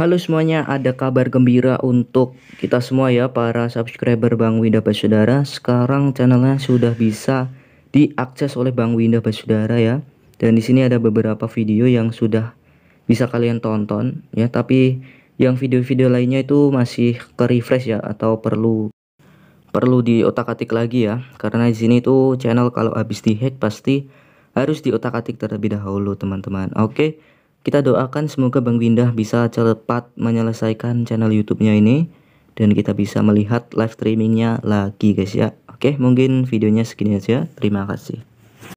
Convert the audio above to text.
Halo semuanya, ada kabar gembira untuk kita semua ya para subscriber Bang Winda Basudara. Sekarang channelnya sudah bisa diakses oleh Bang Winda Basudara ya. Dan di sini ada beberapa video yang sudah bisa kalian tonton ya, tapi yang video-video lainnya itu masih ke refresh ya atau perlu perlu diotak-atik lagi ya. Karena di sini tuh channel kalau habis dihack pasti harus diotak-atik terlebih dahulu, teman-teman. Oke. Okay? Kita doakan semoga Bang Windah bisa cepat menyelesaikan channel YouTube-nya ini dan kita bisa melihat live streamingnya lagi guys ya. Oke, mungkin videonya segini aja. Terima kasih.